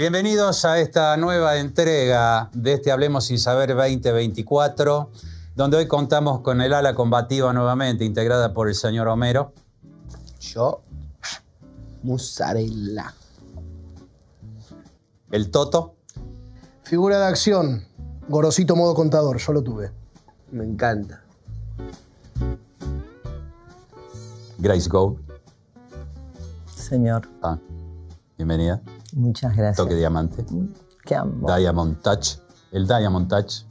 Bienvenidos a esta nueva entrega de este Hablemos sin Saber 2024, donde hoy contamos con el ala combativa nuevamente, integrada por el señor Homero. Yo, Mussarella. El Toto. Figura de acción, Gorosito modo contador, yo lo tuve. Me encanta. Grace Gold. Señor. Ah, bienvenida. Muchas gracias. Toque diamante. Diamond Touch. El Diamond Touch.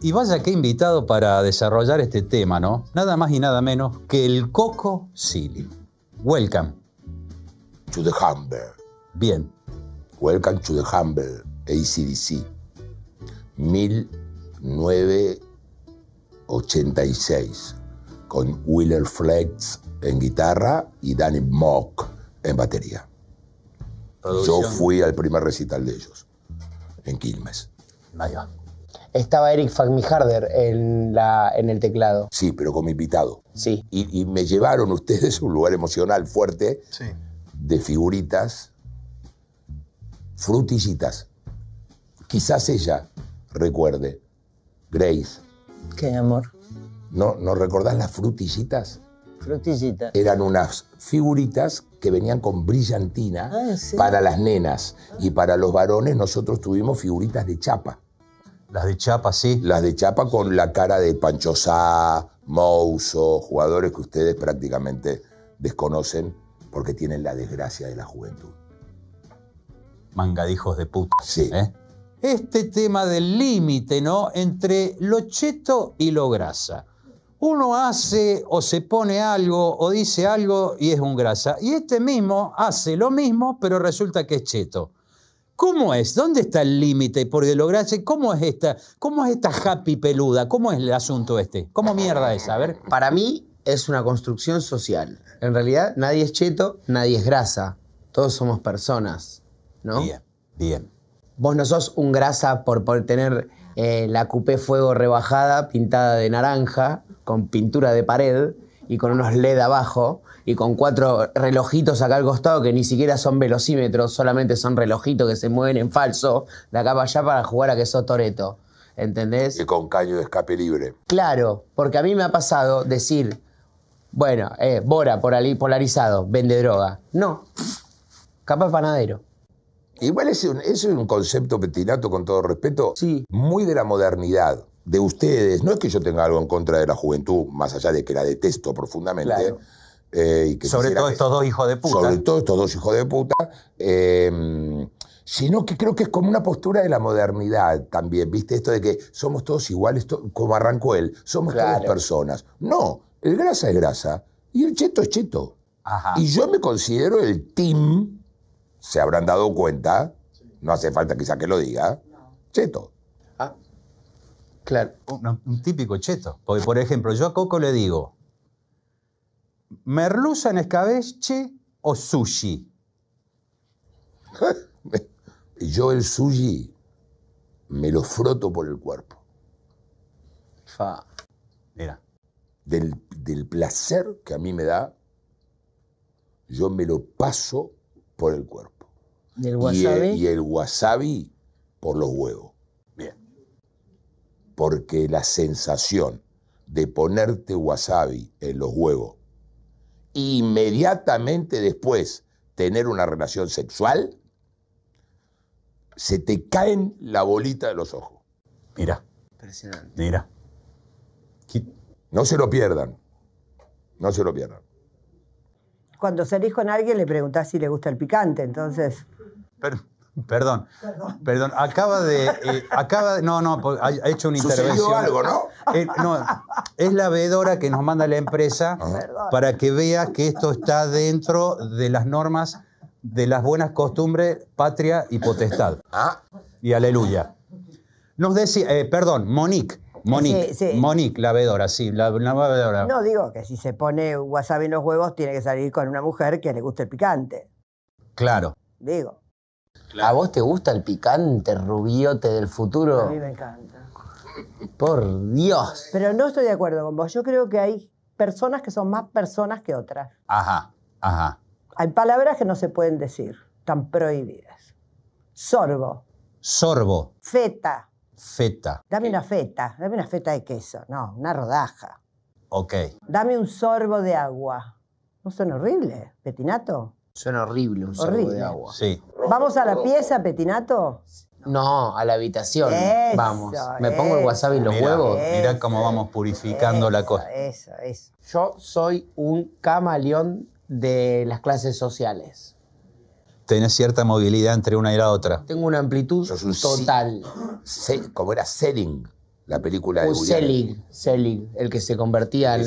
Y vaya que invitado para desarrollar este tema, ¿no? Nada más y nada menos que el Coco Silly. Welcome. To the Humble. Bien. Welcome to the Humble, ACDC. 1986. Con Wheeler Flex en guitarra y Danny Mock en batería. Yo fui al primer recital de ellos, en Quilmes. Ahí Estaba Eric Fagmiharder en, en el teclado. Sí, pero como invitado. Sí. Y, me llevaron ustedes a un lugar emocional fuerte sí. de figuritas, frutillitas. Quizás ella recuerde, Grace. ¿Qué, amor? ¿No, ¿No recordás las frutillitas? Eran unas figuritas que venían con brillantina ah, para las nenas. Y para los varones nosotros tuvimos figuritas de chapa. Las de chapa, sí. Las de chapa con la cara de Pancho Sá, Mouso, jugadores que ustedes prácticamente desconocen porque tienen la desgracia de la juventud. Mangadijos de puta. Sí. ¿eh? Este tema del límite, ¿no? Entre lo cheto y lo grasa uno hace o se pone algo o dice algo y es un grasa. Y este mismo hace lo mismo, pero resulta que es cheto. ¿Cómo es? ¿Dónde está el límite por lograrse? ¿Cómo es esta? ¿Cómo es esta happy peluda? ¿Cómo es el asunto este? ¿Cómo mierda es? A ver. Para mí es una construcción social. En realidad nadie es cheto, nadie es grasa. Todos somos personas, ¿no? Bien, bien. Vos no sos un grasa por, tener eh, la coupé fuego rebajada pintada de naranja con pintura de pared y con unos LED abajo y con cuatro relojitos acá al costado que ni siquiera son velocímetros, solamente son relojitos que se mueven en falso de acá para allá para jugar a que sos Toreto. ¿Entendés? Y con caño de escape libre. Claro, porque a mí me ha pasado decir, bueno, eh, Bora polarizado, vende droga. No, capaz panadero. Igual es un, es un concepto petinato, con todo respeto, sí. muy de la modernidad de ustedes, no es que yo tenga algo en contra de la juventud, más allá de que la detesto profundamente. Eh, y que sobre todo estos dos hijos de puta. Sobre todo estos dos hijos de puta. Eh, sino que creo que es como una postura de la modernidad también, ¿viste? Esto de que somos todos iguales, como arrancó él, somos todas personas. No, el grasa es grasa y el cheto es cheto. Ajá. Y yo me considero el team, se habrán dado cuenta, no hace falta quizá que lo diga, cheto. Claro, un, típico cheto. Porque, por ejemplo, yo a Coco le digo, ¿merluza en escabeche o sushi? yo el sushi me lo froto por el cuerpo. Mira. Del, placer que a mí me da, yo me lo paso por el cuerpo. y el wasabi por los huevos porque la sensación de ponerte wasabi en los huevos, inmediatamente después tener una relación sexual, se te caen la bolita de los ojos. Mira. Impresionante. Mira. No se lo pierdan. No se lo pierdan. Cuando salís con alguien le preguntás si le gusta el picante, entonces. Pero, Perdón, perdón, acaba de, eh, acaba no, no, ha hecho una Sucedió intervención. algo, eh, ¿no? es la veedora que nos manda la empresa para que vea que esto está dentro de las normas de las buenas costumbres, patria y potestad. Ah. Y aleluya. Nos decía, eh, perdón, Monique, Monique, Monique, la vedora, sí, la, la No, digo que si se pone wasabi en los huevos tiene que salir con una mujer que le guste el picante. Claro. Digo. ¿A vos te gusta el picante rubiote del futuro? A mí me encanta. Por Dios. Pero no estoy de acuerdo con vos. Yo creo que hay personas que son más personas que otras. Ajá, ajá. Hay palabras que no se pueden decir, están prohibidas. Sorbo. Sorbo. Feta. Feta. Dame una feta, dame una feta de queso, no, una rodaja. Ok. Dame un sorbo de agua. ¿No son horribles, petinato? Suena horrible un de agua. ¿Vamos a la pieza, Petinato? No, a la habitación. Vamos. Me pongo el wasabi en los huevos. mirá cómo vamos purificando la cosa. Eso, es. Yo soy un camaleón de las clases sociales. Tenés cierta movilidad entre una y la otra. Tengo una amplitud total. como era Selling la película de Woody Selig, Selig, el que se convertía en,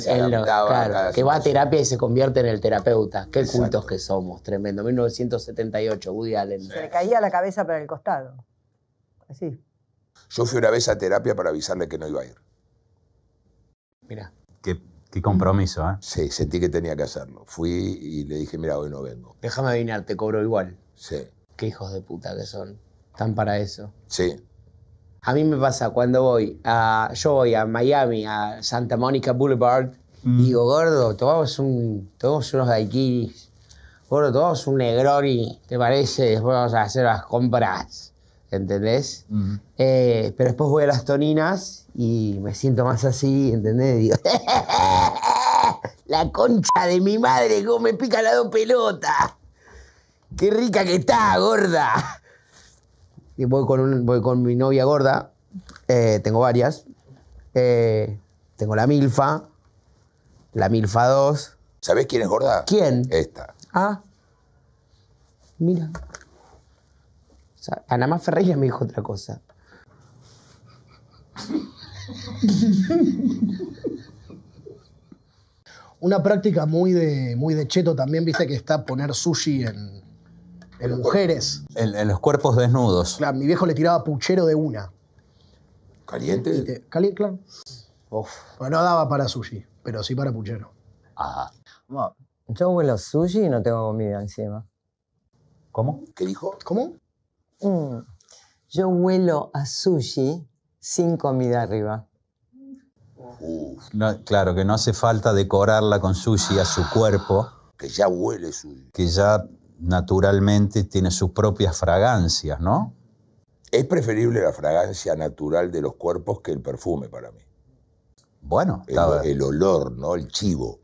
que va a terapia y se convierte en el terapeuta. Qué cultos que somos, tremendo. 1978, Woody Allen. Se le caía la cabeza para el costado. Así. Yo fui una vez a terapia para avisarle que no iba a ir. Mira. Qué, compromiso, ¿eh? Sí, sentí que tenía que hacerlo. Fui y le dije, mira, hoy no vengo. Déjame adivinar, te cobro igual. Sí. Qué hijos de puta que son. Están para eso. Sí. A mí me pasa cuando voy a, yo voy a Miami, a Santa Monica Boulevard, y mm. digo, gordo, tomamos, un, unos daiquiris, gordo, tomamos un Negroni, ¿te parece? Después vamos a hacer las compras, ¿entendés? Mm. Eh, pero después voy a las toninas y me siento más así, ¿entendés? Digo, la concha de mi madre, cómo me pica la dos pelota. Qué rica que está, gorda voy con, un, con mi novia gorda, eh, tengo varias. Eh, tengo la Milfa, la Milfa 2. ¿Sabés quién es gorda? ¿Quién? Esta. Ah, mira. O sea, Ferreira me dijo otra cosa. Una práctica muy de, muy de cheto también, viste, que está poner sushi en, en mujeres. En, los cuerpos desnudos. Claro, mi viejo le tiraba puchero de una. ¿Caliente? Caliente, claro. no daba para sushi, pero sí para puchero. Ajá. yo vuelo sushi y no tengo comida encima. ¿Cómo? ¿Qué dijo? ¿Cómo? Mm. Yo vuelo a sushi sin comida arriba. claro, que no hace falta decorarla con sushi a su cuerpo. Que ya huele sushi. Que ya naturalmente tiene sus propias fragancias, ¿no? Es preferible la fragancia natural de los cuerpos que el perfume para mí. Bueno, el, olor, ¿no? El chivo.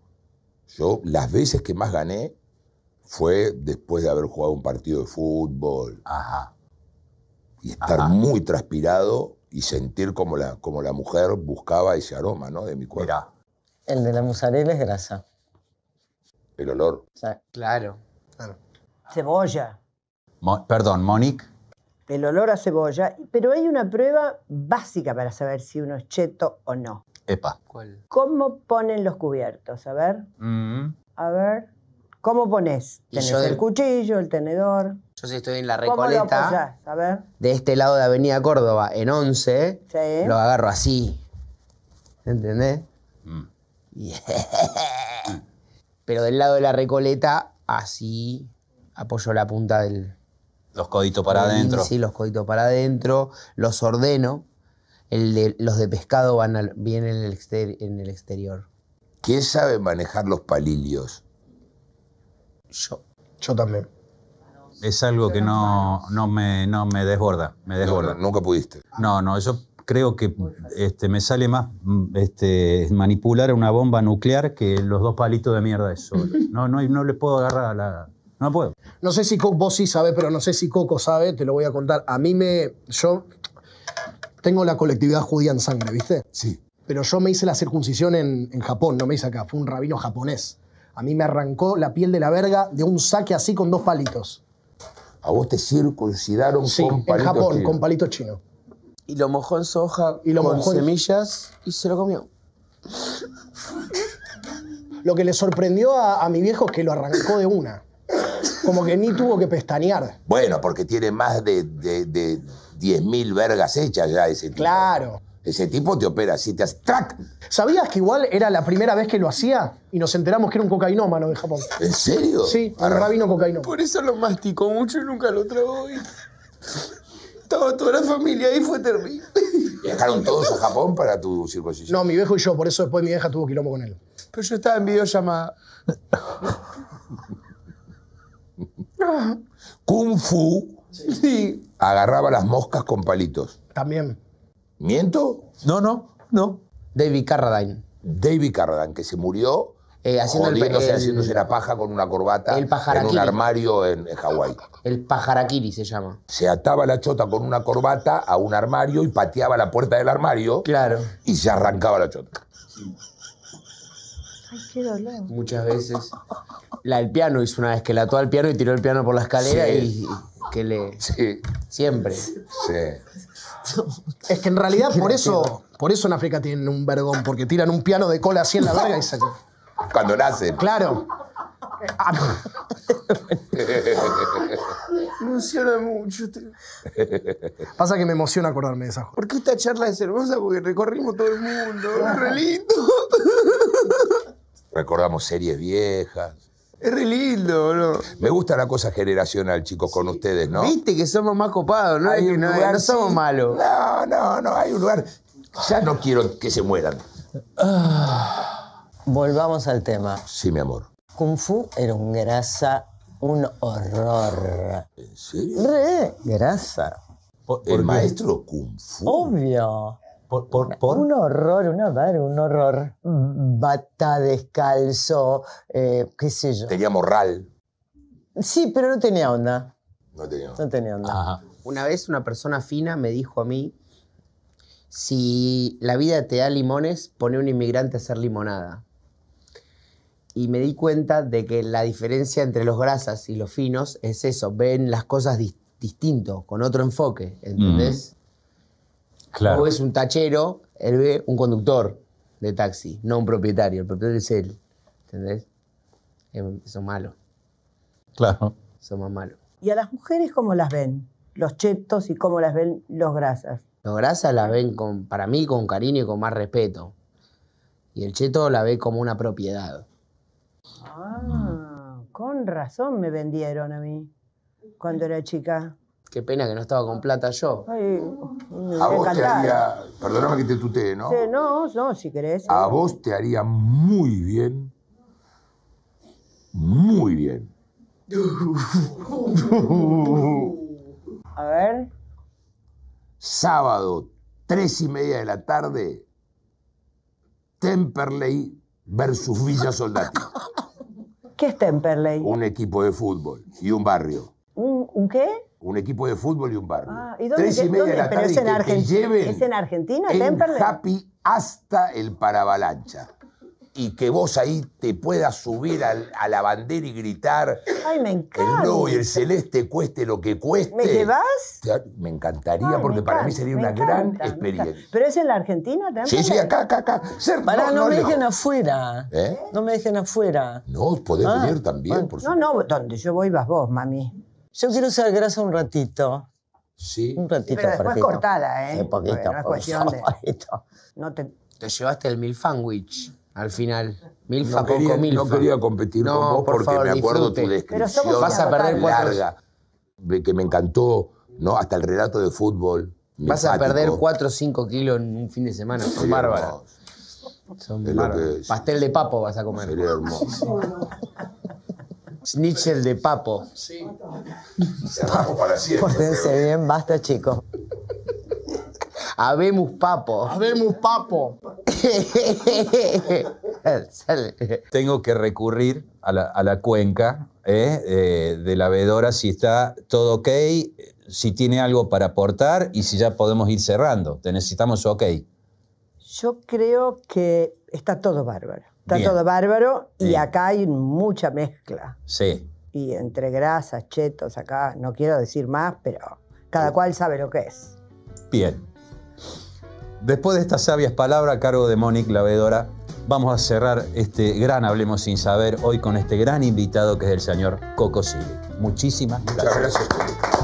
Yo las veces que más gané fue después de haber jugado un partido de fútbol. Ajá. Y estar muy transpirado y sentir como la, como la mujer buscaba ese aroma, ¿no? De mi cuerpo. El de la musarela es grasa. El olor. claro. claro. Cebolla. perdón, Monique. El olor a cebolla, pero hay una prueba básica para saber si uno es cheto o no. Epa. ¿Cuál? ¿Cómo ponen los cubiertos? A ver. Mm. A ver. ¿Cómo pones? ¿Tenés el cuchillo, el tenedor? Yo sí estoy en la recoleta. De este lado de Avenida Córdoba, en 11, sí. lo agarro así. ¿Entendés? Mm. Pero del lado de la recoleta, así apoyo la punta del... Los coditos para adentro. Sí, los coditos para adentro, los ordeno. El los de pescado van al, vienen en el, en el exterior. ¿Quién sabe manejar los palillos? Yo. Yo también. Es algo que no, no, me, no me desborda. Me desborda. nunca pudiste. No, no, eso creo que este, me sale más este, manipular una bomba nuclear que los dos palitos de mierda eso. No, no, no le puedo agarrar a la, no puedo. No sé si Coco, vos sí sabes, pero no sé si Coco sabe, te lo voy a contar. A mí me. Yo tengo la colectividad judía en sangre, ¿viste? Sí. Pero yo me hice la circuncisión en, Japón, no me hice acá, fue un rabino japonés. A mí me arrancó la piel de la verga de un saque así con dos palitos. ¿A vos te circuncidaron con palitos en Japón, con palitos chinos. Y lo mojó en soja y lo mojó en... semillas y se lo comió. Lo que le sorprendió a, a mi viejo es que lo arrancó de una. Como que ni tuvo que pestañear. Bueno, porque tiene más de, 10.000 vergas hechas ya ese tipo. Claro. Ese tipo te opera así, te hace ¡trac! ¿Sabías que igual era la primera vez que lo hacía? Y nos enteramos que era un cocainómano de Japón. ¿En serio? Sí, un rabino cocainómano. Por eso lo masticó mucho y nunca lo tragó. Estaba toda la familia ahí, fue terrible. dejaron todos a Japón para tu circuncisión? No, mi viejo y yo, por eso después mi vieja tuvo quilombo con él. Pero yo estaba en videollamada. Kung Fu sí. agarraba las moscas con palitos. También. ¿Miento? No, no, no. David Carradine. David Carradine, que se murió eh, haciendo la paja con una corbata el en un armario en, en Hawái. El pajarakiri se llama. Se ataba la chota con una corbata a un armario y pateaba la puerta del armario. Claro. Y se arrancaba la chota. Muchas veces. La del piano hizo una vez que la ató al piano y tiró el piano por la escalera y que le. Sí. Siempre. Es que en realidad por eso, por eso en África tienen un vergón, porque tiran un piano de cola así en la verga y se. Cuando nacen. Claro. emociona mucho. Pasa que me emociona acordarme de esa ¿por qué esta charla es hermosa porque recorrimos todo el mundo. Es recordamos series viejas. Es re lindo, boludo. Me gusta la cosa generacional, chicos, con ustedes, ¿no? Viste que somos más copados, ¿no? Hay un lugar, somos malos. No, no, no, hay un lugar. Ya no quiero que se mueran. Ah, volvamos al tema. Sí, mi amor. Kung Fu era un grasa, un horror. ¿En serio? Re grasa. ¿El maestro Kung Fu? Obvio. Por, Un horror, una un horror. Bata, descalzo, eh, qué sé yo. Tenía moral. Sí, pero no tenía onda. No tenía onda. No tenía onda. Una vez una persona fina me dijo a mí, si la vida te da limones, pone un inmigrante a hacer limonada. Y me di cuenta de que la diferencia entre los grasas y los finos es eso, ven las cosas distinto, con otro enfoque, ¿entendés? Mm. O es un tachero, él ve un conductor de taxi, no un propietario. El propietario es él. ¿Entendés? Em, son malos. Claro. Son más malos. ¿Y a las mujeres cómo las ven? Los chetos y cómo las ven los grasas. Los grasas las ven con, para mí con cariño y con más respeto. Y el cheto la ve como una propiedad. Ah, con razón me vendieron a mí cuando era chica. Qué pena que no estaba con plata yo. Eh, a vos te haría, perdóname que te tutee, ¿no? no, no, si querés. A vos te haría muy bien, muy bien. a ver. Sábado, tres y media de la tarde, Temperley versus Villa Soldati. ¿Qué es Temperley? Un equipo de fútbol y un barrio. ¿Un, un qué? un equipo de fútbol y un barrio. Ah, ¿y Tres y media de es en, Argentina. lleven ¿Es en Argentina? Happy hasta el Paravalancha. Y que vos ahí te puedas subir a la bandera y gritar. ¡Ay, me encanta! El no y el celeste cueste lo que cueste. ¿Me llevas? Me encantaría, porque para mí sería una gran experiencia. ¿Pero es en la Argentina también? Sí, sí, acá, acá, acá. no, me dejen afuera. ¿Eh? No me dejen afuera. No, podés ah. venir también, por supuesto. No, no, donde yo voy vas vos, mami. Yo quiero usar grasa un ratito. Sí. Un ratito. Pero después cortada, ¿eh? Sí, poquito, cuestión de... te... llevaste el mil sandwich al final. mil no quería, No quería competir no, con vos por porque favor, me acuerdo tu descripción. Pero vas a perder cuatro... larga, que me encantó, ¿no? Hasta el relato de fútbol. Vas a perder 4 o 5 kilos en un fin de semana. Son bárbaros. Son bárbaros. Pastel de papo vas a comer. Sería hermoso. Snitchel de papo. Sí. Papo para siempre. Pórtense bien, basta, chicos. Habemos papo. Habemos papo. Tengo que recurrir a la, cuenca eh, eh, de la vedora si está todo ok, si tiene algo para aportar y si ya podemos ir cerrando. Te necesitamos ok. Yo creo que está todo bárbaro. Está todo bárbaro y acá hay mucha mezcla. Sí. Y entre grasas, chetos, acá, no quiero decir más, pero cada cual sabe lo que es. Bien. Después de estas sabias palabras a cargo de Monique Lavedora, vamos a cerrar este gran Hablemos sin Saber hoy con este gran invitado que es el señor Coco Muchísimas gracias. Muchas gracias.